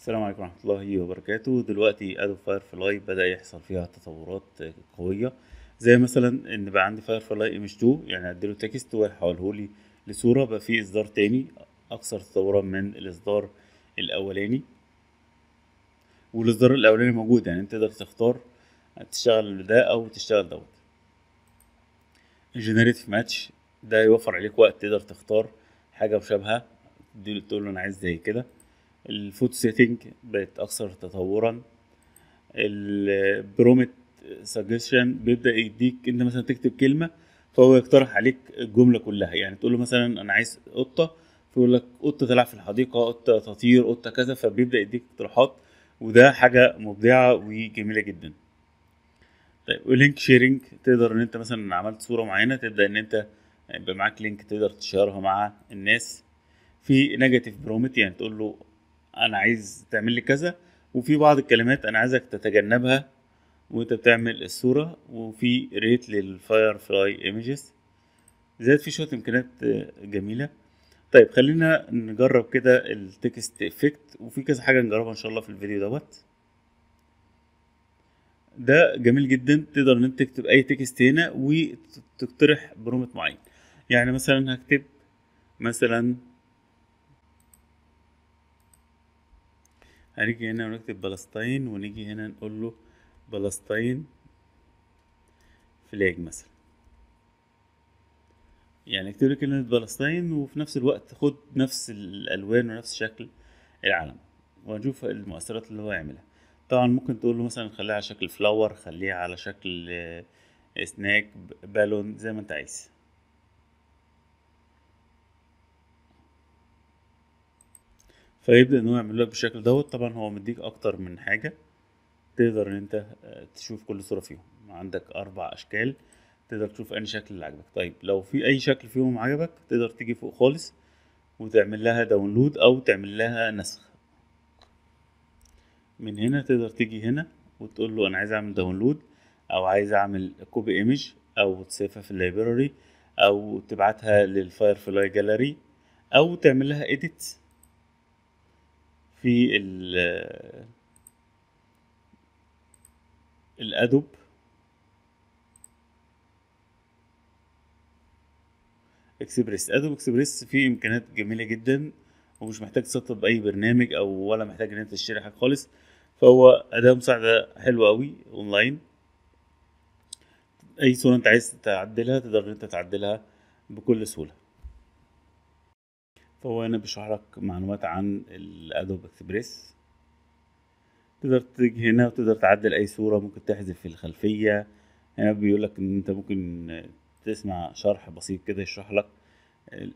السلام عليكم ورحمة الله وبركاته دلوقتي ادوب فايرفلاي بدأ يحصل فيها تطورات قوية زي مثلا ان بقى عندي فايرفلاي ايمج 2 يعني اديله تكست ويحوله لي لصورة بقى فيه اصدار تاني اكثر تطورا من الاصدار الاولاني والاصدار الاولاني موجود يعني انت تقدر تختار تشتغل ده او تشتغل دوت جنريت ماتش ده يوفر عليك وقت تقدر تختار حاجة مشابهة تقول له انا عايز زي كده الفود سيتنج بقت اكثر تطورا البرومت سجشن بيبدا يديك انت مثلا تكتب كلمه فهو يقترح عليك الجمله كلها يعني تقول له مثلا انا عايز قطه فيقول لك قطه تلعب في الحديقه قطه تطير قطه كذا فبيبدا يديك اقتراحات وده حاجه مبدعه وجميله جدا طيب ولينك شيرنج تقدر ان انت مثلا عملت صوره معينه تبدا ان انت يبقى معاك لينك تقدر تشيرها مع الناس في نيجاتيف برومت يعني تقول له انا عايز تعمل لي كذا وفي بعض الكلمات انا عايزك تتجنبها وانت بتعمل الصوره وفي ريت للفاير فلاي ايمجز زائد في شويه امكانيات جميله طيب خلينا نجرب كده التكست افكت وفي كذا حاجه نجربها ان شاء الله في الفيديو دوت ده جميل جدا تقدر ان انت تكتب اي تكست هنا وتقترح برومت معين يعني مثلا هكتب مثلا هنيجي هنا ونكتب بلسطين ونيجي هنا نقول له بلسطين فلاج مثلا يعني اكتب لي كلمة بلسطين وفي نفس الوقت خد نفس الألوان ونفس شكل العلم وهنشوف المؤثرات اللي هو يعملها طبعا ممكن تقول له مثلا خليها على شكل فلاور خليها على شكل سناك آه، بالون زي ما انت عايز فيبدا ان هو يعمل لك بالشكل دوت طبعا هو مديك اكتر من حاجه تقدر ان انت تشوف كل صوره فيهم عندك اربع اشكال تقدر تشوف اي شكل اللي عجبك طيب لو في اي شكل فيهم عجبك تقدر تيجي فوق خالص وتعمل لها داونلود او تعمل لها نسخ من هنا تقدر تيجي هنا وتقول له انا عايز اعمل داونلود او عايز اعمل كوبي ايمج او تسيفها في اللايبراري او تبعتها للفايرفلاي جالري او تعمل لها اديت في الادوب اكسبريس ادوب اكسبريس فيه امكانيات جميله جدا ومش محتاج سطب باي برنامج او ولا محتاج ان انت تشتري حاجه خالص فهو اداه مساعده حلوه قوي اونلاين اي صوره انت عايز تعدلها تقدر انت تعدلها بكل سهوله فهو هنا بيشرح لك معلومات عن الادوب اكسبريس تقدر تيجي هنا وتقدر تعدل اي صورة ممكن تحذف في الخلفية هنا بيقول لك ان انت ممكن تسمع شرح بسيط كده يشرح لك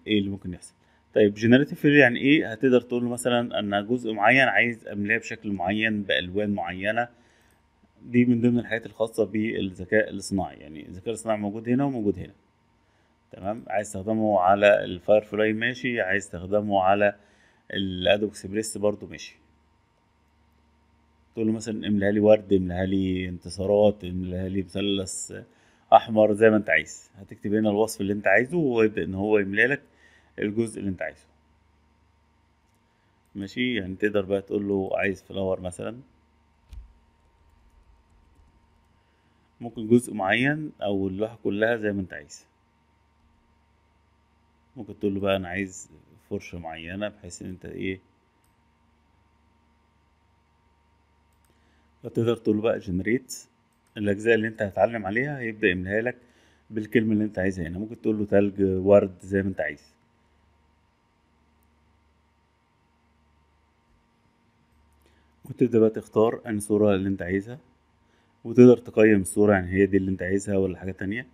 ايه اللي ممكن يحصل طيب جنريتيف فيل يعني ايه هتقدر تقول مثلا ان جزء معين عايز املاه بشكل معين بالوان معينه دي من ضمن الحاجات الخاصه بالذكاء الاصطناعي يعني الذكاء الاصطناعي موجود هنا وموجود هنا تمام عايز تستخدمه على الفاير فلاي ماشي عايز تستخدمه على الادوب اكسبريس برضو ماشي تقول له مثلا املها لي ورد املها لي انتصارات املها لي مثلث احمر زي ما انت عايز هتكتب هنا الوصف اللي انت عايزه ويبدا ان هو يملى لك الجزء اللي انت عايزه ماشي يعني تقدر بقى تقول له عايز فلاور مثلا ممكن جزء معين او اللوحه كلها زي ما انت عايز ممكن تقول له بقى انا عايز فرشه معينه بحيث ان انت ايه فتقدر تقول له بقى جنريت الاجزاء اللي انت هتعلم عليها هيبدا يملاها لك بالكلمه اللي انت عايزها هنا يعني ممكن تقول له تلج ورد زي ما انت عايز وتبدا بقى تختار انهي صوره اللي انت عايزها وتقدر تقيم الصوره يعني هي دي اللي انت عايزها ولا حاجه تانية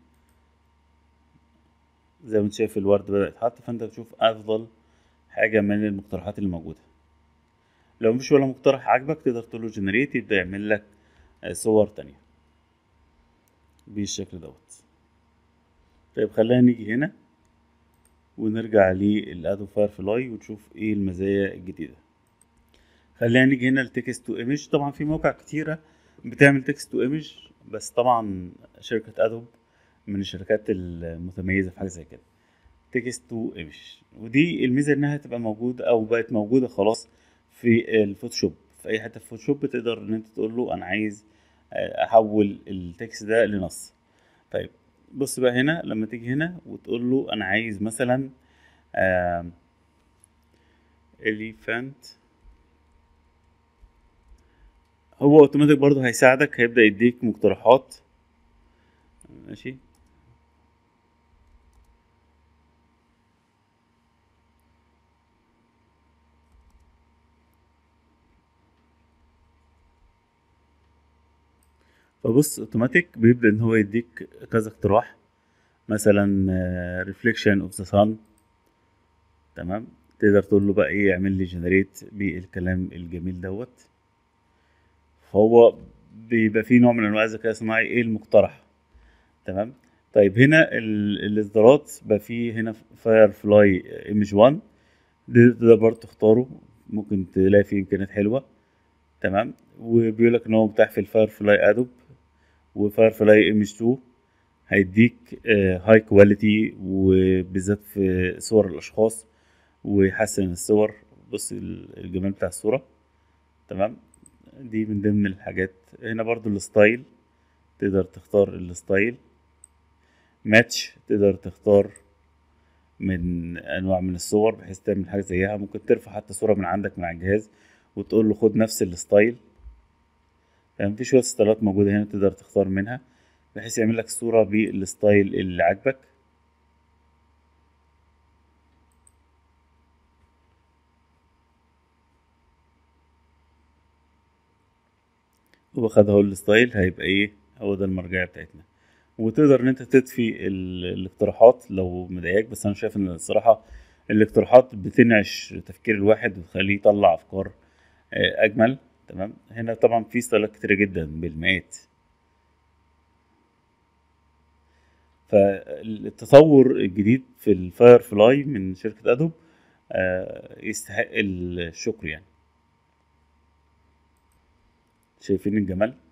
زي ما انت شايف الورد بدأ يتحط فانت بتشوف افضل حاجة من المقترحات اللي موجودة لو مفيش ولا مقترح عاجبك تقدر تقول له جنريت يبدأ يعمل لك آه، صور تانية بالشكل دوت طيب خلينا نيجي هنا ونرجع للادو فاير فلاي ونشوف ايه المزايا الجديدة خلينا نيجي هنا لتكست تو ايمج طبعا في مواقع كتيرة بتعمل تكست تو ايمج بس طبعا شركة ادوب من الشركات المتميزه في حاجه زي كده تكست تو ايمج ودي الميزه انها تبقى موجوده او بقت موجوده خلاص في الفوتوشوب في اي حته في فوتوشوب تقدر ان انت تقول له انا عايز آه، احول التكست ده لنص طيب بص بقى هنا لما تيجي هنا وتقول له انا عايز مثلا اليفانت هو اوتوماتيك برضه هيساعدك هيبدا يديك مقترحات ماشي فبص اوتوماتيك بيبدا ان هو يديك كذا اقتراح مثلا ريفليكشن اوف ذا سان تمام تقدر تقول له بقى ايه اعمل لي جنريت بالكلام الجميل دوت فهو بيبقى فيه نوع من انواع الذكاء الصناعي ايه المقترح تمام طيب هنا الاصدارات بقى فيه هنا فاير فلاي ايمج 1 ده برضه تختاره ممكن تلاقي فيه امكانيات حلوه تمام وبيقول لك ان هو متاح في الفاير فلاي ادوب وفايرفلاي ايمج 2 هيديك هاي آه، كواليتي وبالذات في صور الاشخاص ويحسن الصور بص الجمال بتاع الصوره تمام دي من ضمن الحاجات هنا برضو الستايل تقدر تختار الستايل ماتش تقدر تختار من انواع من الصور بحيث تعمل حاجه زيها ممكن ترفع حتى صوره من عندك مع الجهاز وتقول له خد نفس الستايل تمام يعني في شويه ستايلات موجوده هنا تقدر تختار منها بحيث يعمل لك صوره بالستايل اللي عاجبك وباخد اهو الستايل هيبقى ايه هو ده المرجعيه بتاعتنا وتقدر ان انت تدفي الاقتراحات لو مضايقك بس انا شايف ان الصراحه الاقتراحات بتنعش تفكير الواحد وتخليه يطلع افكار آه، اجمل تمام هنا طبعا في ستايلات كتيرة جدا بالمئات فالتطور الجديد في الفاير فلاي من شركة ادوب آه، يستحق الشكر يعني شايفين الجمال